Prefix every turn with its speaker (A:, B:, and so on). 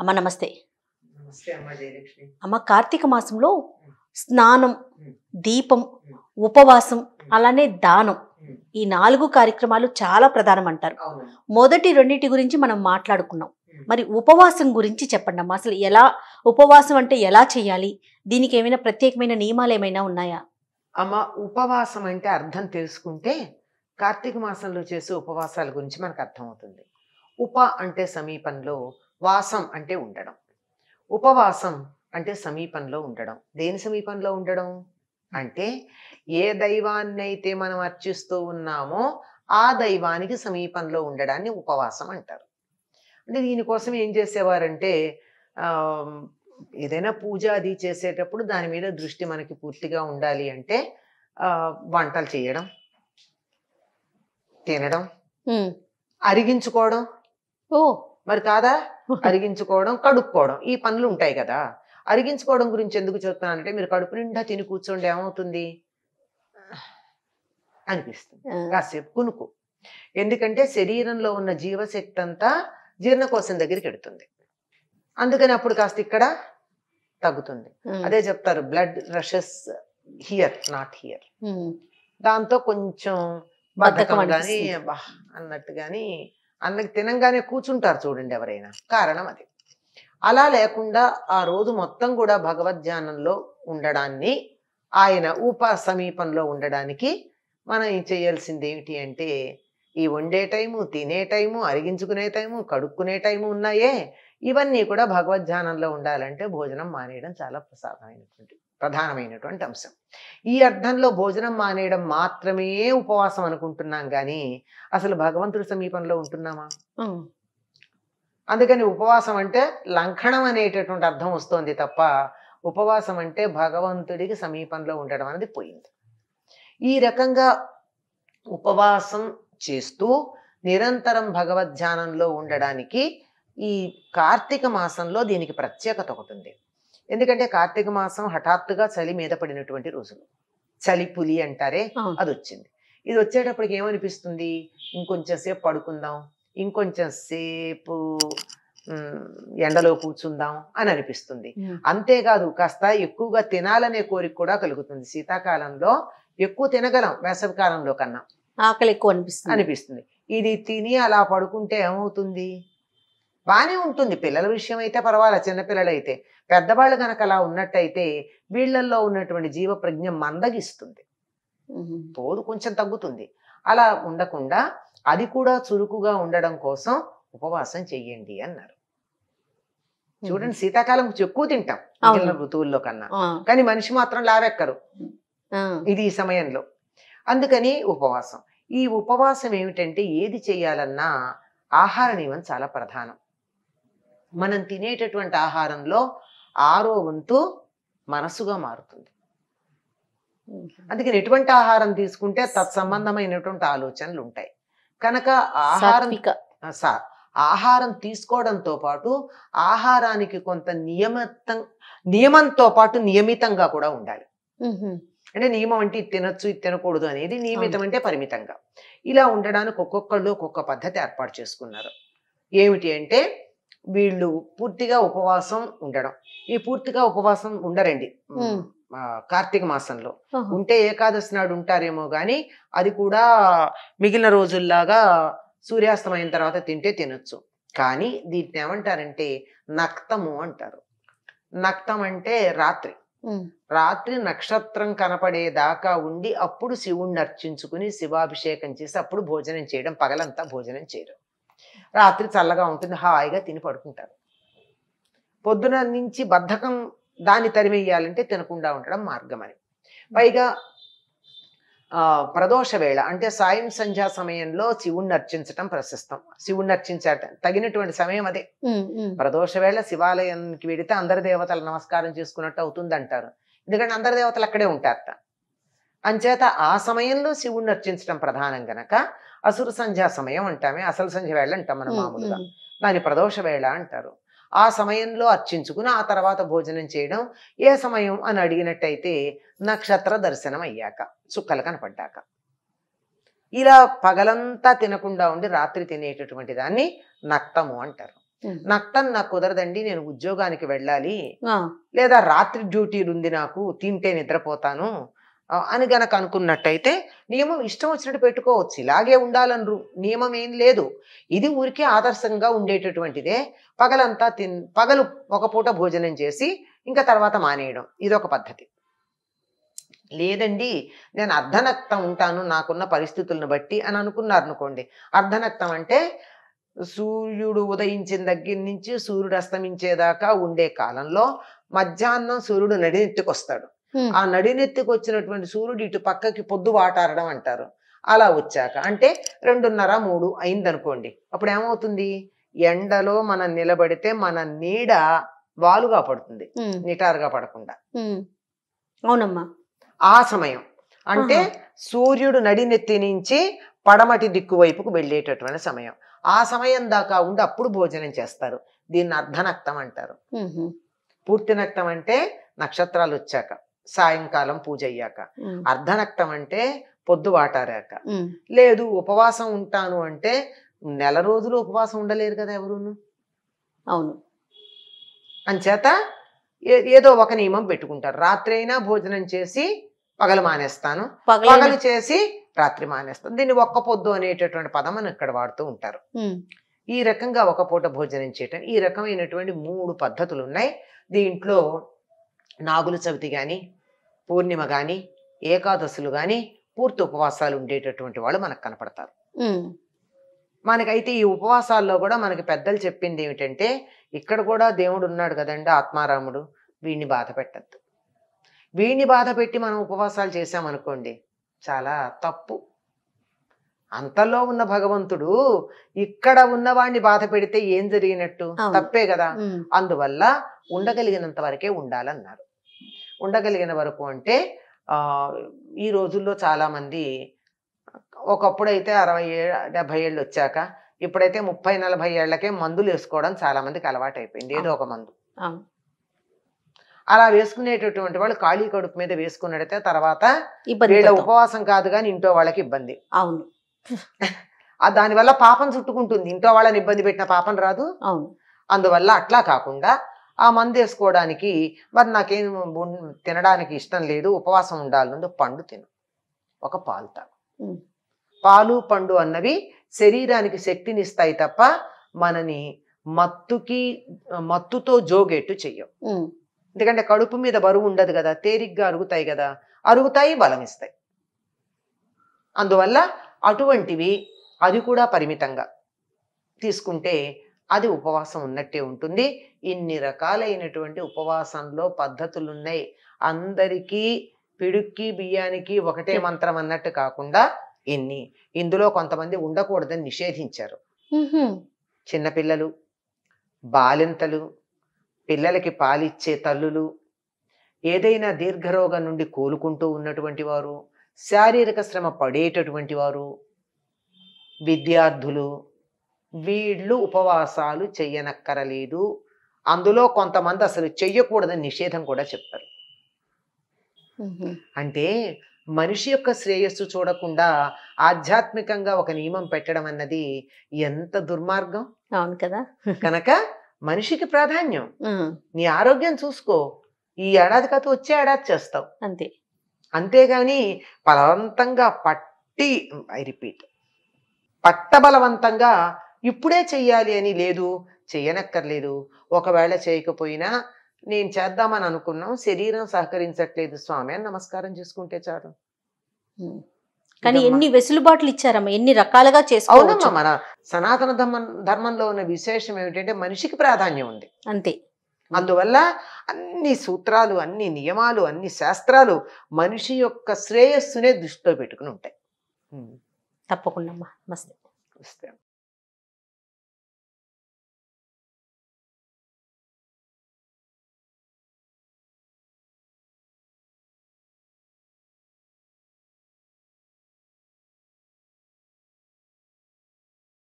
A: అమ్మ నమస్తే అమ్మ కార్తీక మాసంలో స్నానం దీపం ఉపవాసం అలానే దానం ఈ నాలుగు కార్యక్రమాలు చాలా ప్రధానం అంటారు మొదటి రెండింటి గురించి మనం మాట్లాడుకున్నాం మరి ఉపవాసం గురించి చెప్పండి అమ్మా అసలు ఎలా ఉపవాసం అంటే ఎలా చేయాలి దీనికి ఏమైనా ప్రత్యేకమైన నియమాలు ఏమైనా ఉన్నాయా అమ్మ ఉపవాసం అంటే అర్థం తెలుసుకుంటే కార్తీక మాసంలో చేసే ఉపవాసాల గురించి మనకు అర్థమవుతుంది ఉప అంటే సమీపంలో వాసం అంటే ఉండడం ఉపవాసం అంటే సమీపంలో ఉండడం దేని సమీపంలో ఉండడం అంటే ఏ దైవాన్నైతే మనం అర్చిస్తూ ఉన్నామో ఆ దైవానికి సమీపంలో ఉండడాన్ని ఉపవాసం అంటారు అంటే దీనికోసం ఏం చేసేవారంటే ఏదైనా పూజ అది చేసేటప్పుడు దాని మీద దృష్టి మనకి పూర్తిగా ఉండాలి అంటే వంటలు చేయడం తినడం అరిగించుకోవడం ఓ మరి కాదా అరిగించుకోవడం కడుక్కోవడం ఈ పనులు ఉంటాయి కదా అరిగించుకోవడం గురించి ఎందుకు అంటే మీరు కడుపు నిండా తిని కూర్చోండి ఏమవుతుంది అనిపిస్తుంది కాసేపు కునుకు ఎందుకంటే శరీరంలో ఉన్న జీవశక్తి అంతా జీర్ణకోశం దగ్గరికి ఎడుతుంది అందుకని అప్పుడు కాస్త ఇక్కడ తగ్గుతుంది అదే చెప్తారు blood rushes here not here దాంతో కొంచెం బద్ధకం కానీ అన్నట్టు కానీ అన్నకి తినంగానే కూర్చుంటారు చూడండి ఎవరైనా కారణం అది అలా లేకుండా ఆ రోజు మొత్తం కూడా భగవద్ధ్యానంలో ఉండడాన్ని ఆయన ఊపా సమీపంలో ఉండడానికి మనం చేయాల్సింది ఏమిటి అంటే ఈ వండే టైము తినే టైము అరిగించుకునే టైము కడుక్కునే టైము ఉన్నాయే ఇవన్నీ కూడా భగవద్ధ్యానంలో ఉండాలంటే భోజనం మానేయడం చాలా ప్రసాదమైనటువంటిది ప్రధానమైనటువంటి అంశం ఈ అర్థంలో భోజనం మానేయడం మాత్రమే ఉపవాసం అనుకుంటున్నాం కానీ అసలు భగవంతుడి సమీపంలో ఉంటున్నామా అందుకని ఉపవాసం అంటే లంకణం అనేటటువంటి అర్థం వస్తోంది తప్ప ఉపవాసం అంటే భగవంతుడికి సమీపంలో ఉండడం అనేది పోయింది ఈ రకంగా ఉపవాసం చేస్తూ నిరంతరం భగవద్ ధ్యానంలో ఉండడానికి ఈ కార్తీక మాసంలో దీనికి ప్రత్యేకత ఒకటి ఉంది ఎందుకంటే కార్తీక మాసం హఠాత్తుగా చలి మీద పడినటువంటి రోజులు చలి పులి అంటారే అది వచ్చింది ఇది వచ్చేటప్పటికి ఏమనిపిస్తుంది ఇంకొంచెం సేపు పడుకుందాం ఇంకొంచెం సేపు ఎండలో కూర్చుందాం అని అనిపిస్తుంది అంతేకాదు కాస్త ఎక్కువగా తినాలనే కోరిక కూడా కలుగుతుంది శీతాకాలంలో ఎక్కువ తినగలం వేసవి కాలంలో కన్నా ఆకలి ఎక్కువ అనిపిస్తుంది అనిపిస్తుంది ఇది తిని అలా పడుకుంటే ఏమవుతుంది బాగానే ఉంటుంది పిల్లల విషయం అయితే పర్వాలే చిన్నపిల్లలైతే పెద్దవాళ్ళు కనుక అలా ఉన్నట్టయితే వీళ్ళల్లో ఉన్నటువంటి జీవ ప్రజ్ఞ మందగిస్తుంది పోదు కొంచెం తగ్గుతుంది అలా ఉండకుండా అది కూడా చురుకుగా ఉండడం కోసం ఉపవాసం చెయ్యండి అన్నారు చూడండి శీతాకాలం ఎక్కువ తింటాం ఋతువుల్లో కన్నా కానీ మనిషి మాత్రం లావెక్కరు ఇది ఈ సమయంలో అందుకని ఉపవాసం ఈ ఉపవాసం ఏమిటంటే ఏది చేయాలన్నా ఆహార నియమం చాలా ప్రధానం మనం తినేటటువంటి ఆహారంలో ఆరో వంతు మనసుగా మారుతుంది అందుకని ఎటువంటి ఆహారం తీసుకుంటే తత్సంబంధమైనటువంటి ఆలోచనలు ఉంటాయి కనుక ఆహారం సార్ ఆహారం తీసుకోవడంతో పాటు ఆహారానికి కొంత నియమితం నియమంతో పాటు నియమితంగా కూడా ఉండాలి అంటే నియమం అంటే ఇది తినొచ్చు ఇది తినకూడదు అనేది నియమితం అంటే పరిమితంగా ఇలా ఉండడానికి ఒక్కొక్కళ్ళు ఒక్కొక్క పద్ధతి ఏర్పాటు చేసుకున్నారు ఏమిటి అంటే వీళ్ళు పూర్తిగా ఉపవాసం ఉండడం ఈ పూర్తిగా ఉపవాసం ఉండరండి కార్తీక మాసంలో ఉంటే ఏకాదశి నాడు ఉంటారేమో గాని అది కూడా మిగిలిన రోజుల్లాగా సూర్యాస్తమయం తర్వాత తింటే తినొచ్చు కానీ దీన్ని ఏమంటారంటే నక్తము అంటారు నక్తం అంటే రాత్రి రాత్రి నక్షత్రం కనపడేదాకా ఉండి అప్పుడు శివుణ్ణి అర్చించుకుని శివాభిషేకం చేసి అప్పుడు భోజనం చేయడం పగలంతా భోజనం చేయడం రాత్రి చల్లగా ఉంటుంది హాయిగా తిని పడుకుంటారు పొద్దున నుంచి బద్ధకం దాన్ని తరిమేయాలంటే తినకుండా ఉండడం మార్గం అని పైగా ప్రదోష వేళ అంటే సాయం సంధ్యా సమయంలో శివుణ్ణి అర్చించటం ప్రశస్తం శివుణ్ణి అర్చించట తగినటువంటి సమయం అదే ప్రదోష వేళ శివాలయానికి వెడితే అందరి దేవతల నమస్కారం చేసుకున్నట్టు అవుతుంది అంటారు ఎందుకంటే అందరి దేవతలు అక్కడే ఉంటారట అంచేత ఆ సమయంలో శివుణ్ణి అర్చించడం ప్రధానం గనక అసురు సంధ్యా సమయం అంటామే అసలు సంధ్య వేళ అంటాం మనం మామూలుగా దాని ప్రదోష వేళ అంటారు ఆ సమయంలో అర్చించుకుని ఆ తర్వాత భోజనం చేయడం ఏ సమయం అని అడిగినట్టయితే నక్షత్ర దర్శనం అయ్యాక చుక్కలు కనపడ్డాక ఇలా పగలంతా తినకుండా ఉండి రాత్రి తినేటటువంటి దాన్ని నక్తము అంటారు నక్తం నాకు కుదరదండి నేను ఉద్యోగానికి వెళ్ళాలి లేదా రాత్రి డ్యూటీలు ఉంది నాకు తింటే నిద్రపోతాను అని గనక అనుకున్నట్టయితే నియమం ఇష్టం వచ్చినట్టు పెట్టుకోవచ్చు ఇలాగే ఉండాలని నియమం ఏం లేదు ఇది ఊరికే ఆదర్శంగా ఉండేటటువంటిదే పగలంతా తిన్ పగలు ఒక పూట భోజనం చేసి ఇంకా తర్వాత మానేయడం ఇదొక పద్ధతి లేదండి నేను అర్ధనక్తం ఉంటాను నాకున్న పరిస్థితులను బట్టి అని అనుకున్నారు అనుకోండి అర్ధనక్తం అంటే సూర్యుడు ఉదయించిన దగ్గర నుంచి సూర్యుడు అస్తమించేదాకా ఉండే కాలంలో మధ్యాహ్నం సూర్యుడు నడినెత్తుకొస్తాడు ఆ నడినెత్తికి వచ్చినటువంటి సూర్యుడు ఇటు పక్కకి పొద్దు వాటారడం అంటారు అలా వచ్చాక అంటే రెండున్నర మూడు అయిందనుకోండి అప్పుడు ఏమవుతుంది ఎండలో మనం నిలబడితే మన నీడ వాలుగా పడుతుంది నిటారుగా పడకుండా అవునమ్మా ఆ సమయం అంటే సూర్యుడు నడినెత్తి నుంచి పడమటి దిక్కు వైపుకు వెళ్ళేటటువంటి సమయం ఆ సమయం దాకా ఉండి అప్పుడు భోజనం చేస్తారు దీన్ని అర్ధనక్తం అంటారు పూర్తి నక్తం అంటే నక్షత్రాలు వచ్చాక సాయంకాలం పూజ అయ్యాక అర్ధనక్తం అంటే పొద్దు వాటారాక లేదు ఉపవాసం ఉంటాను అంటే నెల రోజులు ఉపవాసం ఉండలేరు కదా ఎవరును అవును అంచేత ఏదో ఒక నియమం పెట్టుకుంటారు రాత్రి అయినా భోజనం చేసి పగలు మానేస్తాను పగలు చేసి రాత్రి మానేస్తాను దీన్ని ఒక్క పొద్దు అనేటటువంటి పదం అని ఇక్కడ వాడుతూ ఉంటారు ఈ రకంగా ఒక పూట భోజనం చేయటం ఈ రకమైనటువంటి మూడు పద్ధతులు ఉన్నాయి దీంట్లో నాగుల చవితి కానీ పూర్ణిమ కానీ ఏకాదశులు కానీ పూర్తి ఉపవాసాలు ఉండేటటువంటి వాళ్ళు మనకు కనపడతారు మనకైతే ఈ ఉపవాసాల్లో కూడా మనకి పెద్దలు చెప్పింది ఏమిటంటే ఇక్కడ కూడా దేవుడు ఉన్నాడు కదండి ఆత్మారాముడు వీడిని బాధ పెట్టద్దు వీడిని బాధ పెట్టి మనం ఉపవాసాలు చేసామనుకోండి చాలా తప్పు అంతలో ఉన్న భగవంతుడు ఇక్కడ ఉన్నవాడిని బాధ పెడితే ఏం జరిగినట్టు తప్పే కదా అందువల్ల ఉండగలిగినంత వరకే ఉండాలన్నారు ఉండగలిగిన వరకు అంటే ఈ రోజుల్లో చాలామంది ఒకప్పుడైతే అరవై ఏళ్ళ డెబ్బై ఏళ్ళు వచ్చాక ఇప్పుడైతే ముప్పై నలభై ఏళ్లకే మందులు వేసుకోవడం చాలా మందికి అలవాటు అయిపోయింది ఏదో ఒక మందు అలా వేసుకునేటటువంటి వాళ్ళు ఖాళీ కడుపు మీద వేసుకున్నట్టయితే తర్వాత వీళ్ళ ఉపవాసం కాదు కానీ ఇంట్లో వాళ్ళకి ఇబ్బంది అవును దానివల్ల పాపం చుట్టుకుంటుంది ఇంట్లో వాళ్ళని ఇబ్బంది పెట్టిన పాపం రాదు అవును అందువల్ల అట్లా కాకుండా ఆ మందు వేసుకోవడానికి మరి నాకేం తినడానికి ఇష్టం లేదు ఉపవాసం ఉండాలనుంది పండు తిను ఒక పాలు తాగు పాలు పండు అన్నవి శరీరానికి శక్తిని ఇస్తాయి తప్ప మనని మత్తుకి మత్తుతో జోగేట్టు చెయ్యం ఎందుకంటే కడుపు మీద బరువు ఉండదు కదా తేరిగ్గా అరుగుతాయి కదా అరుగుతాయి బలమిస్తాయి అందువల్ల అటువంటివి అది కూడా పరిమితంగా తీసుకుంటే అది ఉపవాసం ఉన్నట్టే ఉంటుంది ఇన్ని రకాలైనటువంటి ఉపవాసంలో పద్ధతులు ఉన్నాయి అందరికీ పిడుక్కి బియ్యానికి ఒకటే మంత్రం అన్నట్టు కాకుండా ఇన్ని ఇందులో కొంతమంది ఉండకూడదని నిషేధించారు చిన్నపిల్లలు బాలింతలు పిల్లలకి పాలిచ్చే తల్లులు ఏదైనా దీర్ఘరోగం నుండి కోలుకుంటూ ఉన్నటువంటి వారు శారీరక శ్రమ పడేటటువంటి వారు విద్యార్థులు వీళ్ళు ఉపవాసాలు చెయ్యనక్కరలేదు అందులో కొంతమంది అసలు చెయ్యకూడదని నిషేధం కూడా చెప్తారు అంటే మనిషి యొక్క శ్రేయస్సు చూడకుండా ఆధ్యాత్మికంగా ఒక నియమం పెట్టడం అన్నది ఎంత దుర్మార్గం అవును కదా కనుక మనిషికి ప్రాధాన్యం నీ ఆరోగ్యం చూసుకో ఈ ఏడాది కాదు వచ్చే ఏడాది చేస్తావు అంతే అంతేగాని బలవంతంగా పట్టి ఐ రిపీట్ పట్టబలవంతంగా ఇప్పుడే చెయ్యాలి అని లేదు చేయనక్కర్లేదు ఒకవేళ చేయకపోయినా నేను చేద్దామని అనుకున్నాం శరీరం సహకరించట్లేదు స్వామి అని నమస్కారం చేసుకుంటే చాలు కానీ ఎన్ని వెసులుబాట్లు ఇచ్చారమ్మా ఎన్ని రకాలుగా చేసుకోవచ్చు మన సనాతన ధర్మం ధర్మంలో ఉన్న విశేషం ఏమిటంటే మనిషికి ప్రాధాన్యం ఉంది అంతే అందువల్ల అన్ని సూత్రాలు అన్ని నియమాలు అన్ని శాస్త్రాలు మనిషి యొక్క శ్రేయస్సునే దృష్టిలో పెట్టుకుని ఉంటాయి తప్పకుండా